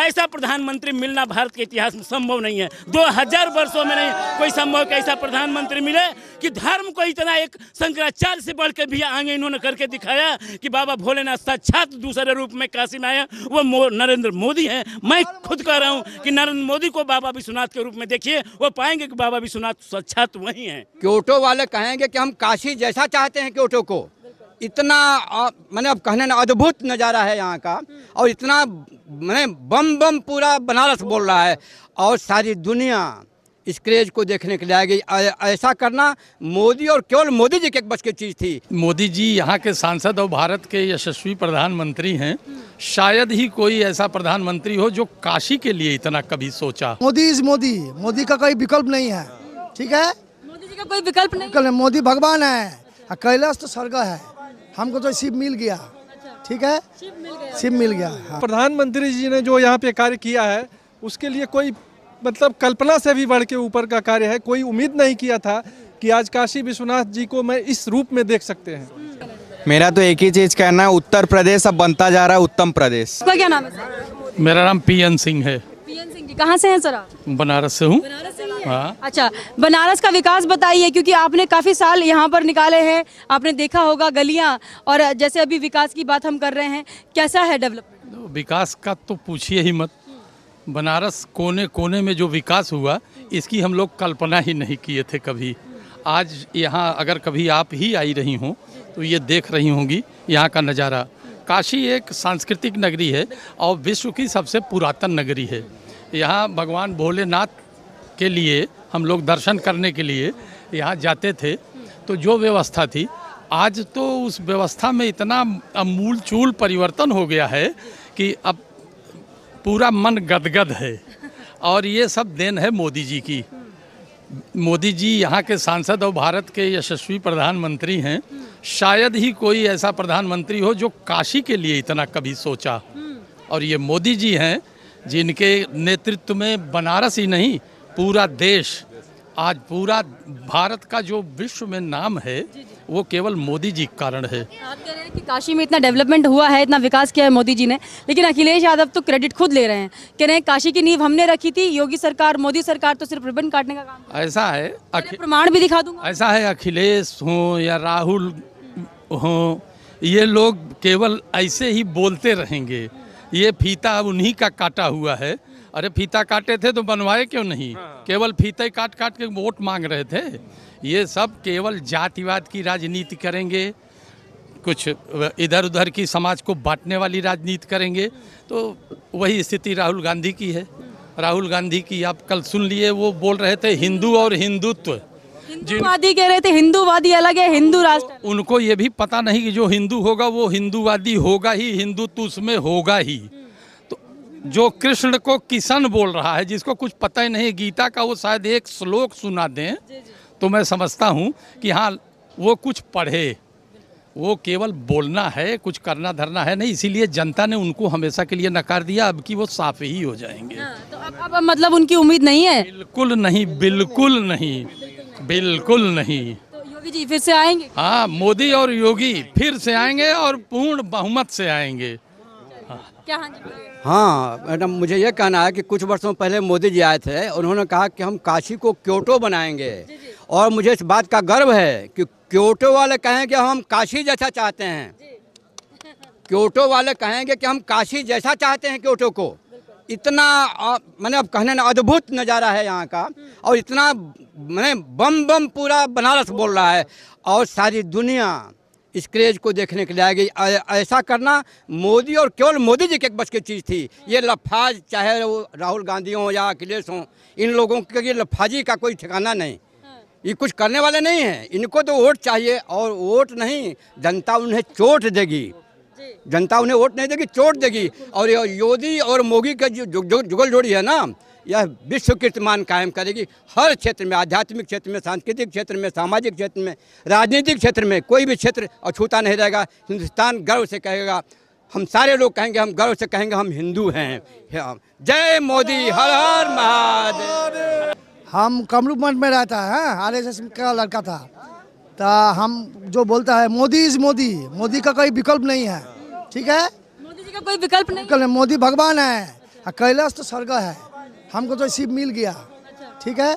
ऐसा प्रधानमंत्री मिलना भारत के इतिहास में संभव नहीं है दो हजार वर्षो में नहीं कोई संभव ऐसा प्रधानमंत्री मिले कि धर्म को इतना एक शंकराचार्य से बढ़ के भी आगे इन्होंने करके दिखाया कि बाबा भोलेनाथ साक्षात दूसरे रूप में काशी में आया वो नरेंद्र मोदी है मैं खुद कह रहा हूँ कि नरेंद्र मोदी को बाबा विश्वनाथ के रूप में देखिए वो पाएंगे कि बाबा विश्वनाथ साक्षात वही है क्योटो वाले कहेंगे कि हम काशी जैसा चाहते हैं क्योटो को इतना मैंने अब कहने ना अद्भुत नज़ारा है यहाँ का और इतना मैंने बम बम पूरा बनारस बोल रहा है और सारी दुनिया इस क्रेज को देखने के लिए आएगी ऐसा करना मोदी और केवल मोदी जी के एक बस की चीज़ थी मोदी जी यहाँ के सांसद और भारत के यशस्वी प्रधानमंत्री हैं शायद ही कोई ऐसा प्रधानमंत्री हो जो काशी के लिए इतना कभी सोचा मोदी इज मोदी मोदी का कोई विकल्प नहीं है ठीक है मोदी जी का कोई विकल्प नहीं मोदी भगवान है कैलाश तो स्वर्ग है हमको तो शिव मिल गया ठीक है शिव मिल गया हाँ। प्रधानमंत्री जी ने जो यहाँ पे कार्य किया है उसके लिए कोई मतलब कल्पना से भी बढ़ के ऊपर का कार्य है कोई उम्मीद नहीं किया था कि आज काशी विश्वनाथ जी को मैं इस रूप में देख सकते हैं मेरा तो एक ही चीज कहना है उत्तर प्रदेश अब बनता जा रहा है उत्तम प्रदेश क्या नाम है मेरा नाम पी एन सिंह है कहाँ से हैं सर आप बनारस से हूँ हाँ। अच्छा बनारस का विकास बताइए क्योंकि आपने काफ़ी साल यहाँ पर निकाले हैं आपने देखा होगा गलियाँ और जैसे अभी विकास की बात हम कर रहे हैं कैसा है डेवलपमेंट विकास का तो पूछिए ही मत बनारस कोने कोने में जो विकास हुआ इसकी हम लोग कल्पना ही नहीं किए थे कभी आज यहाँ अगर कभी आप ही आई रही हों तो ये देख रही होंगी यहाँ का नज़ारा काशी एक सांस्कृतिक नगरी है और विश्व की सबसे पुरातन नगरी है यहाँ भगवान भोलेनाथ के लिए हम लोग दर्शन करने के लिए यहाँ जाते थे तो जो व्यवस्था थी आज तो उस व्यवस्था में इतना अमूल चूल परिवर्तन हो गया है कि अब पूरा मन गदगद है और ये सब देन है मोदी जी की मोदी जी यहाँ के सांसद और भारत के यशस्वी प्रधानमंत्री हैं शायद ही कोई ऐसा प्रधानमंत्री हो जो काशी के लिए इतना कभी सोचा और ये मोदी जी हैं जिनके नेतृत्व में बनारस ही नहीं पूरा देश आज पूरा भारत का जो विश्व में नाम है वो केवल मोदी जी के कारण है आप कह रहे हैं कि काशी में इतना डेवलपमेंट हुआ है इतना विकास किया है मोदी जी ने लेकिन अखिलेश यादव तो क्रेडिट खुद ले रहे हैं कह रहे हैं काशी की नींव हमने रखी थी योगी सरकार मोदी सरकार तो सिर्फ रिबन काटने का काम ऐसा है अखि... प्रमाण भी दिखा दूंगा ऐसा है अखिलेश हो या राहुल हो ये लोग केवल ऐसे ही बोलते रहेंगे ये फीता अब उन्हीं का काटा हुआ है अरे फीता काटे थे तो बनवाए क्यों नहीं हाँ। केवल फीते काट काट के वोट मांग रहे थे ये सब केवल जातिवाद की राजनीति करेंगे कुछ इधर उधर की समाज को बांटने वाली राजनीति करेंगे तो वही स्थिति राहुल गांधी की है राहुल गांधी की आप कल सुन लिए वो बोल रहे थे हिंदू और हिंदुत्व हिंदूवादी कह रहे थे हिंदूवादी अलग है हिंदू राष्ट्र उनको ये भी पता नहीं कि जो हिंदू होगा वो हिंदूवादी होगा ही हिंदुत्व उसमें होगा ही हम्म। तो जो कृष्ण को किशन बोल रहा है जिसको कुछ पता ही नहीं गीता का वो शायद एक श्लोक सुना दें तो मैं समझता हूँ कि हाँ वो कुछ पढ़े वो केवल बोलना है कुछ करना धरना है नहीं इसीलिए जनता ने उनको हमेशा के लिए नकार दिया अब कि वो साफ ही हो जाएंगे हाँ, तो अब, अब मतलब उनकी उम्मीद नहीं है बिल्कुल नहीं बिल्कुल नहीं बिल्कुल नहीं तो योगी जी फिर से आएंगे हाँ मोदी और योगी फिर से आएंगे और पूर्ण बहुमत से आएंगे क्या हाँ हाँ मैडम मुझे ये कहना है कि कुछ वर्षों पहले मोदी जी आए थे उन्होंने कहा कि हम काशी को क्योटो बनाएंगे जी जी। और मुझे इस बात का गर्व है कि क्योटो वाले कहें कि हम काशी जैसा चाहते हैं क्योटो वाले कहेंगे कि हम काशी जैसा चाहते हैं क्योटो को इतना मैंने अब कहने अद्भुत नज़ारा है यहाँ का और इतना मैंने बम बम पूरा बनारस बोल रहा है और सारी दुनिया इस क्रेज को देखने के लिए आएगी ऐसा करना मोदी और केवल मोदी जी के एक बस की चीज़ थी ये लफाज चाहे वो राहुल गांधी हों या अखिलेश हों इन लोगों के लिए लफाजी का कोई ठिकाना नहीं ये कुछ करने वाले नहीं हैं इनको तो वोट चाहिए और वोट नहीं जनता उन्हें चोट देगी जनता उन्हें वोट नहीं देगी चोट देगी और योगी और मोगी का जो जुगल जोड़ी है ना यह विश्व कीर्तिमान कायम करेगी हर क्षेत्र में आध्यात्मिक क्षेत्र में सांस्कृतिक क्षेत्र में सामाजिक क्षेत्र में राजनीतिक क्षेत्र में कोई भी क्षेत्र अछूता नहीं रहेगा हिंदुस्तान गर्व से कहेगा हम सारे लोग कहेंगे हम गर्व से कहेंगे हम हिंदू हैं हाँ। जय मोदी हर हर महादेव हम कमरूप में रहता है हाँ, आर एस एस का लड़का था तो हम जो बोलता है मोदी इज मोदी मोदी का कोई विकल्प नहीं है ठीक है मोदी जी का कोई विकल्प नहीं मोदी भगवान है कैलाश तो स्वर्ग है हमको तो शिव मिल गया अच्छा। ठीक है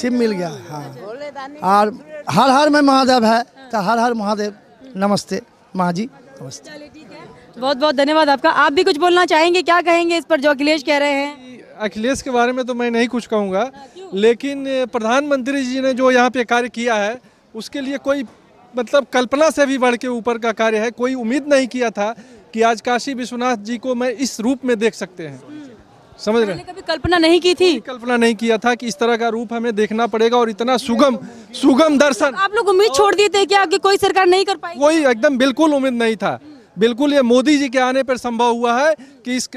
शिव मिल गया हाँ और हर हर में महादेव है तो हर हर महादेव नमस्ते जी नमस्ते बहुत बहुत धन्यवाद आपका आप भी कुछ बोलना चाहेंगे क्या कहेंगे इस पर जो अखिलेश कह रहे हैं अखिलेश के बारे में तो मैं नहीं कुछ कहूँगा हाँ, लेकिन प्रधानमंत्री जी ने जो यहाँ पे कार्य किया है उसके लिए कोई मतलब कल्पना से भी बढ़ के ऊपर का कार्य है कोई उम्मीद नहीं किया था कि आज काशी विश्वनाथ जी को मैं इस रूप में देख सकते हैं समझ रहे कभी कल्पना नहीं की थी कल्पना नहीं किया था कि इस तरह का रूप हमें देखना पड़ेगा और इतना सुगम सुगम दर्शन आप लोग उम्मीद छोड़ दिए थे क्या कि कोई सरकार नहीं कर पाई कोई एकदम बिल्कुल उम्मीद नहीं था बिल्कुल ये मोदी जी के आने पर संभव हुआ है कि इस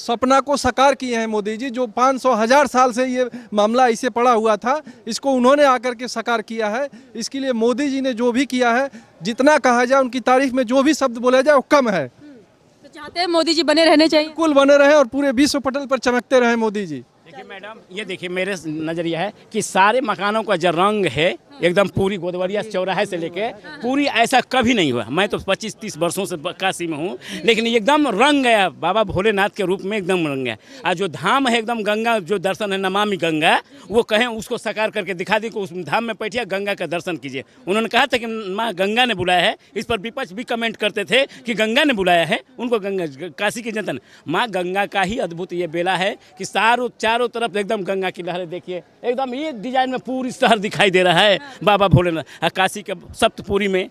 सपना को साकार किए हैं मोदी जी जो सौ हजार साल से ये मामला ऐसे पड़ा हुआ था इसको उन्होंने आकर के साकार किया है इसके लिए मोदी जी ने जो भी किया है जितना कहा जाए उनकी तारीफ में जो भी शब्द बोला जाए वो कम है हम्म, तो चाहते हैं मोदी जी बने रहने चाहिए कुल बने रहे और पूरे विश्व पटल पर चमकते रहे मोदी जी देखिए मैडम ये देखिए मेरे नज़रिया है कि सारे मकानों का जो रंग है हम्म। एकदम पूरी गोदवरिया चौराहे से लेके हाँ, हाँ। पूरी ऐसा कभी नहीं हुआ मैं तो 25-30 वर्षों से काशी में हूँ लेकिन एकदम रंग गया बाबा भोलेनाथ के रूप में एकदम रंग गया और जो धाम है एकदम गंगा जो दर्शन है नमामि गंगा वो कहें उसको साकार करके दिखा दी कि उस धाम में बैठिया गंगा का दर्शन कीजिए उन्होंने कहा था कि माँ गंगा ने बुलाया है इस पर विपक्ष भी कमेंट करते थे कि गंगा ने बुलाया है उनको गंगा काशी की जनता माँ गंगा का ही अद्भुत ये बेला है कि चारों चारों तरफ एकदम गंगा की लहरें देखिए एकदम ये डिजाइन में पूरी शहर दिखाई दे रहा है बाबा भोलेनाथ काशी के सप्तपुरी में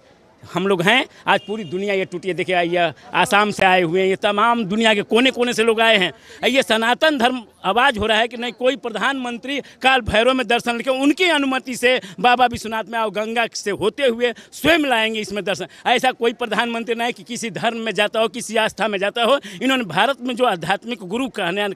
हम लोग हैं आज पूरी दुनिया ये टूटी है देखिए आइए आसाम से आए हुए हैं ये तमाम दुनिया के कोने कोने से लोग आए हैं ये सनातन धर्म आवाज़ हो रहा है कि नहीं कोई प्रधानमंत्री काल भैरव में दर्शन लेके उनकी अनुमति से बाबा विश्वनाथ में आओ गंगा से होते हुए स्वयं लाएंगे इसमें दर्शन ऐसा कोई प्रधानमंत्री नहीं कि किसी धर्म में जाता हो किसी आस्था में जाता हो इन्होंने भारत में जो आध्यात्मिक गुरु कहने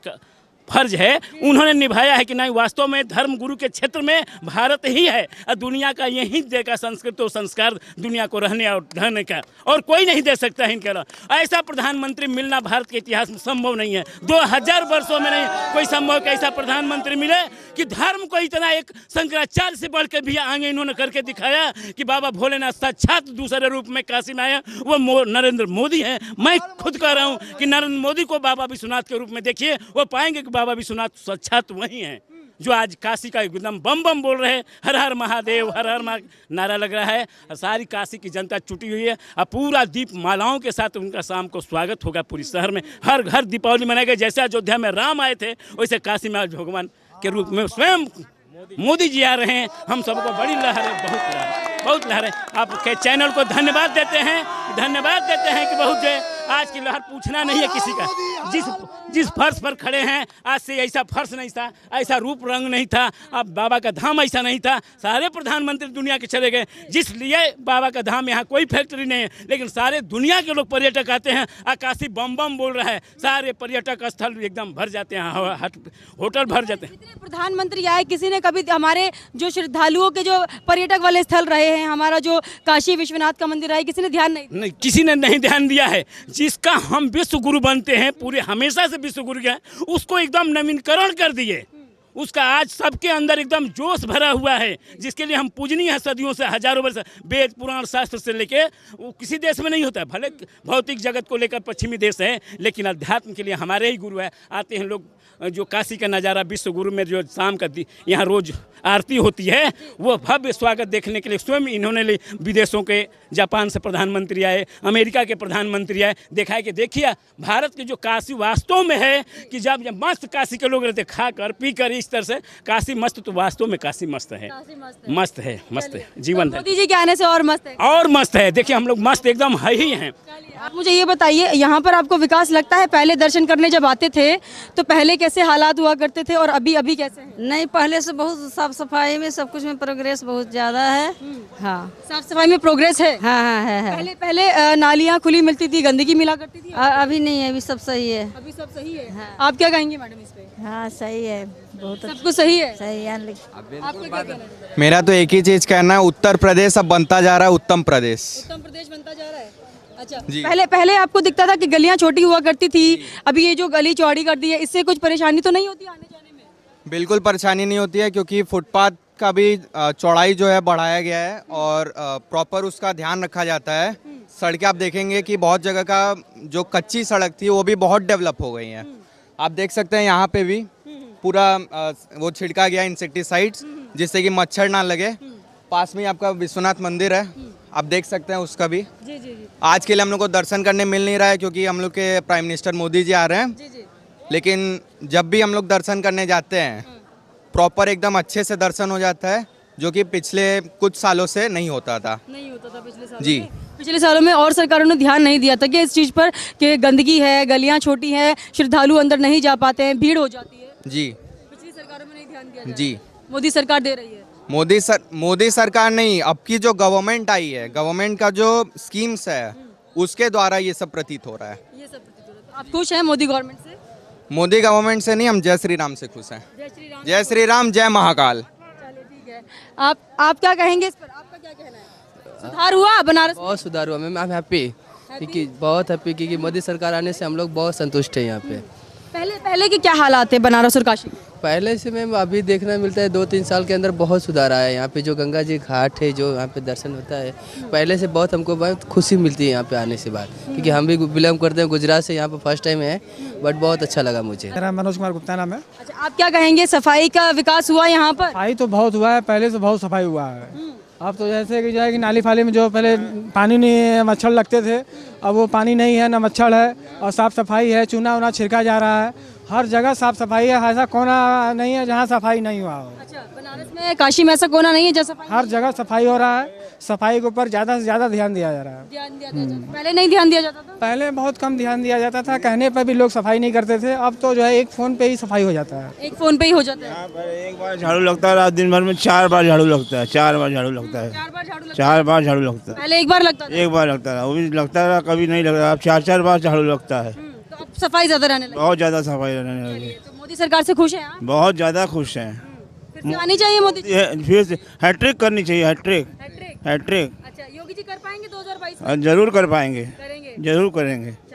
फर्ज है उन्होंने निभाया है कि नहीं वास्तव में धर्म गुरु के क्षेत्र में भारत ही है और दुनिया का यही देगा संस्कृत और संस्कार दुनिया को रहने और रहने का और कोई नहीं दे सकता है इनका ऐसा प्रधानमंत्री मिलना भारत के इतिहास में संभव नहीं है दो हजार वर्षों में नहीं कोई संभव ऐसा प्रधानमंत्री मिले कि धर्म को इतना एक शंकराचार्य से बढ़ के भी आगे इन्होंने करके दिखाया कि बाबा भोलेनाथ साक्षात दूसरे रूप में काशी में आया वो नरेंद्र मोदी है मैं खुद कह रहा हूँ कि नरेंद्र मोदी को बाबा विश्वनाथ के रूप में देखिए वो पाएंगे कि बाबा विश्वनाथ साक्षात तो वही हैं जो आज काशी का एकदम बम बम बोल रहे हैं हर हर महादेव हर हर महा नारा लग रहा है और सारी काशी की जनता छुटी हुई है और पूरा दीप मालाओं के साथ उनका शाम को स्वागत होगा पूरी शहर में हर घर दीपावली मनाई गई जैसे अयोध्या में राम आए थे वैसे काशी में आज भगवान के रूप में स्वयं मोदी जी आ रहे हैं हम सबको बड़ी लहर है बहुत लहर बहुत लहर है आपके चैनल को धन्यवाद देते हैं धन्यवाद देते हैं कि बहुत जय आज की लहर पूछना नहीं है किसी का जिस जिस फर्श पर खड़े हैं आज से ऐसा फर्श नहीं था ऐसा रूप रंग नहीं था अब बाबा का धाम ऐसा नहीं था सारे प्रधानमंत्री दुनिया के चले गए जिसलिए बाबा का धाम यहाँ कोई फैक्ट्री नहीं है लेकिन सारे दुनिया के लोग पर्यटक आते हैं आकाशी बम बम बोल रहा है सारे पर्यटक स्थल एकदम भर जाते हैं होटल भर जाते हैं प्रधानमंत्री आए किसी ने कभी हमारे जो श्रद्धालुओं के जो पर्यटक वाले स्थल रहे हैं हमारा जो काशी विश्वनाथ का मंदिर है किसी ने ध्यान नहीं किसी ने नहीं ध्यान दिया है जिसका हम विश्व गुरु बनते हैं पूरे हमेशा से विश्व गुरु हैं उसको एकदम नवीनकरण कर दिए उसका आज सबके अंदर एकदम जोश भरा हुआ है जिसके लिए हम पूजनीय है सदियों से हजारों वर्ष वेद पुराण शास्त्र से लेके वो किसी देश में नहीं होता है भले भौतिक जगत को लेकर पश्चिमी देश है लेकिन अध्यात्म के लिए हमारे ही गुरु है आते हैं लोग जो काशी का नज़ारा विश्वगुरु में जो शाम का यहाँ रोज़ आरती होती है वो भव्य स्वागत देखने के लिए स्वयं इन्होंने ले विदेशों के जापान से प्रधानमंत्री आए अमेरिका के प्रधानमंत्री आए है कि देखिए भारत के जो काशी वास्तव में है कि जब जब मस्त काशी के लोग रहते खा कर पी कर इस तरह से काशी मस्त तो वास्तव में काशी मस्त है मस्त है मस्त है जीवन है तो जी के आने से और मस्त है और मस्त है देखिए हम लोग मस्त एकदम है ही हैं आप मुझे ये बताइए यहाँ पर आपको विकास लगता है पहले दर्शन करने जब आते थे तो पहले के कैसे हालात हुआ करते थे और अभी अभी कैसे हैं? नहीं पहले से बहुत साफ सफाई में सब कुछ में प्रोग्रेस बहुत ज्यादा है हम्म। हाँ साफ सफाई में प्रोग्रेस है हाँ हाँ है, है। पहले पहले नालियाँ खुली मिलती थी गंदगी मिला करती थी आ, अभी नहीं है अभी सब सही है अभी सब सही है हाँ। आप क्या कहेंगे मैडम इस पे हाँ सही है बहुत सब कुछ सही है सही है मेरा तो एक ही चीज कहना है उत्तर प्रदेश अब बनता जा रहा है उत्तम प्रदेश उत्तम प्रदेश अच्छा पहले पहले आपको दिखता था कि गलियाँ छोटी हुआ करती थी अभी ये जो गली चौड़ी कर दी है इससे कुछ परेशानी तो नहीं होती आने जाने में बिल्कुल परेशानी नहीं होती है क्योंकि फुटपाथ का भी चौड़ाई जो है बढ़ाया गया है और प्रॉपर उसका ध्यान रखा जाता है हम्म। सड़कें आप देखेंगे कि बहुत जगह का जो कच्ची सड़क थी वो भी बहुत डेवलप हो गई है हम्म। आप देख सकते हैं यहाँ पे भी हम्म, पूरा वो छिड़का गया इंसेक्टिसाइड्स जिससे कि मच्छर ना लगे पास में आपका विश्वनाथ मंदिर है आप देख सकते हैं उसका भी जी जी जी आज के लिए हम लोग को दर्शन करने मिल नहीं रहा है क्योंकि हम लोग के प्राइम मिनिस्टर मोदी जी आ रहे हैं जी जी लेकिन जब भी हम लोग दर्शन करने जाते हैं प्रॉपर हम्म। एकदम अच्छे से दर्शन हो जाता है जो कि पिछले कुछ सालों से नहीं होता था नहीं होता था पिछले सालों जी पिछले सालों में और सरकारों ने ध्यान नहीं दिया था कि इस चीज़ पर कि गंदगी है गलियां छोटी हैं श्रद्धालु अंदर नहीं जा पाते हैं भीड़ हो जाती है जी पिछली सरकारों में नहीं ध्यान दिया जी मोदी सरकार दे रही है मोदी सर मोदी सरकार नहीं अब की जो गवर्नमेंट आई है गवर्नमेंट का जो स्कीम्स है हम्म। उसके द्वारा ये सब प्रतीत हो रहा है ये सब प्रतीत हो रहा है तो आप खुश हैं मोदी गवर्नमेंट से मोदी गवर्नमेंट से नहीं हम जय श्री राम से खुश हैं जय श्री राम जय महाकाल ठीक है आप आप क्या कहेंगे इस पर आपका क्या कहना है सुधार हुआ बनारस बहुत सुधार हुआ मैम हैप्पी क्योंकि बहुत हैप्पी क्योंकि मोदी सरकार आने से हम लोग बहुत संतुष्ट है यहाँ पे पहले पहले के क्या हालात है बनारस और काशी पहले से मैम अभी देखने मिलता है दो तीन साल के अंदर बहुत सुधार आया है यहाँ पे जो गंगा जी घाट है जो यहाँ पे दर्शन होता है पहले से बहुत हमको बहुत खुशी मिलती है यहाँ पे आने से बाद क्योंकि हम भी बिलोंग करते हैं गुजरात से यहाँ पे फर्स्ट टाइम है बट बहुत अच्छा लगा मुझे मेरा मनोज कुमार गुप्ता नाम है अच्छा आप क्या कहेंगे सफाई का विकास हुआ यहाँ पर सफाई तो बहुत हुआ है पहले से बहुत सफाई हुआ है अब तो जैसे कि जो है कि नाली फाली में जो पहले पानी नहीं है मच्छर लगते थे अब वो पानी नहीं है ना मच्छर है और साफ़ सफाई है चूना उना छिड़का जा रहा है हर जगह साफ सफाई है ऐसा कोना नहीं है जहाँ सफाई नहीं हुआ हो अच्छा बनारस में काशी में ऐसा कोना नहीं है जहाँ हर जगह सफाई हो रहा है सफाई के ऊपर ज़्यादा से ज़्यादा ध्यान दिया जा रहा है ध्यान दिया पहले नहीं ध्यान दिया जाता था पहले बहुत कम ध्यान दिया जाता था कहने पर भी लोग सफाई नहीं करते थे अब तो जो है एक फ़ोन पे ही सफाई हो जाता है एक फ़ोन पे ही हो जाता है एक बार झाड़ू लगता है रात दिन भर में चार बार झाड़ू लगता है चार बार झाड़ू लगता है चार बार झाड़ू लगता है एक बार लगता है एक बार लगता है वो भी लगता रहा कभी नहीं लगता अब चार चार बार झाड़ू लगता है सफाई ज्यादा रहने लगी बहुत ज्यादा सफाई रहने लगी तो मोदी सरकार से खुश है आप बहुत ज्यादा खुश है हम्म, आनी चाहिए मोदी फिर हैट्रिक करनी चाहिए हैट्रिक हैट्रिक अच्छा योगी जी कर पाएंगे दो हजार बाईस हाँ, जरूर कर पाएंगे जरूर करेंगे